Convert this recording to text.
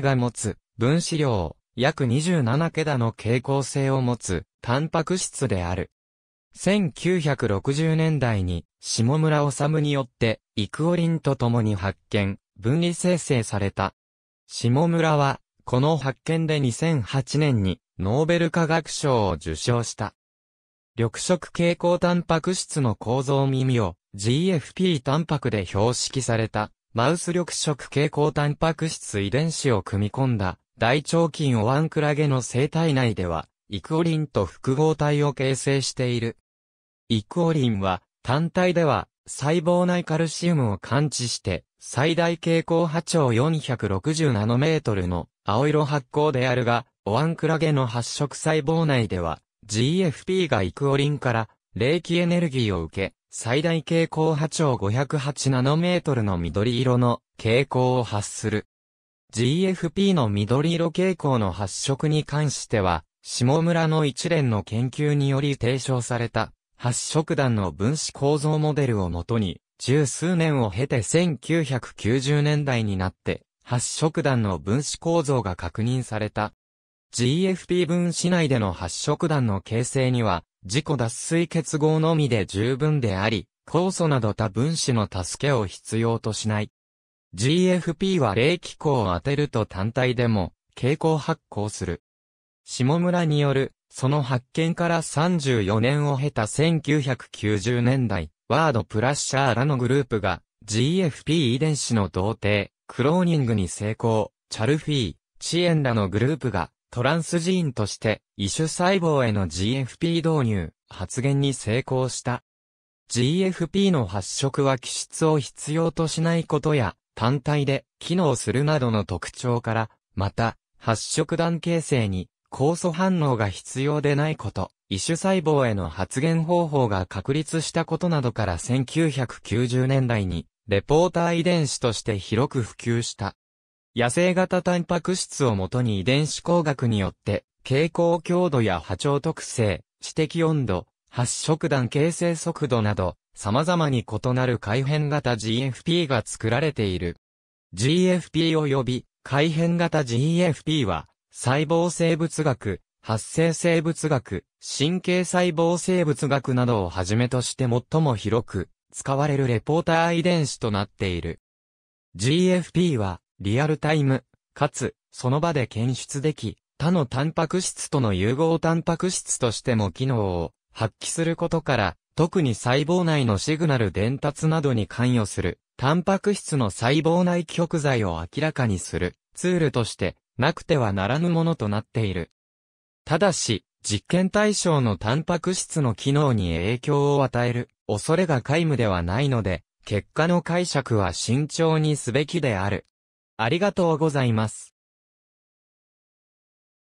が持つ分子量、約27桁の蛍光性を持つ、タンパク質である。1960年代に、下村治によって、イクオリンと共に発見、分離生成された。下村は、この発見で2008年に、ノーベル化学賞を受賞した。緑色蛍光タンパク質の構造耳を GFP タンパクで標識された。マウス緑色蛍光タンパク質遺伝子を組み込んだ大腸菌オワンクラゲの生体内では、イクオリンと複合体を形成している。イクオリンは単体では細胞内カルシウムを感知して最大蛍光波長460ナノメートルの青色発光であるが、オワンクラゲの発色細胞内では GFP がイクオリンから冷気エネルギーを受け、最大蛍光波長508ナノメートルの緑色の蛍光を発する。GFP の緑色蛍光の発色に関しては、下村の一連の研究により提唱された発色弾の分子構造モデルをもとに、十数年を経て1990年代になって、発色弾の分子構造が確認された。GFP 分子内での発色弾の形成には、自己脱水結合のみで十分であり、酵素など多分子の助けを必要としない。GFP は冷気候を当てると単体でも、蛍光発光する。下村による、その発見から34年を経た1990年代、ワードプラッシャーらのグループが、GFP 遺伝子の同定、クローニングに成功、チャルフィー、チエンらのグループが、トランスジーンとして、異種細胞への GFP 導入、発現に成功した。GFP の発色は気質を必要としないことや、単体で機能するなどの特徴から、また、発色段形成に酵素反応が必要でないこと、異種細胞への発現方法が確立したことなどから1990年代に、レポーター遺伝子として広く普及した。野生型タンパク質をもとに遺伝子工学によって、蛍光強度や波長特性、知的温度、発色弾形成速度など、様々に異なる改変型 GFP が作られている。GFP 及び改変型 GFP は、細胞生物学、発生生物学、神経細胞生物学などをはじめとして最も広く、使われるレポーター遺伝子となっている。GFP は、リアルタイム、かつ、その場で検出でき、他のタンパク質との融合タンパク質としても機能を発揮することから、特に細胞内のシグナル伝達などに関与する、タンパク質の細胞内極材剤を明らかにするツールとして、なくてはならぬものとなっている。ただし、実験対象のタンパク質の機能に影響を与える恐れが皆無ではないので、結果の解釈は慎重にすべきである。ありがとうございます。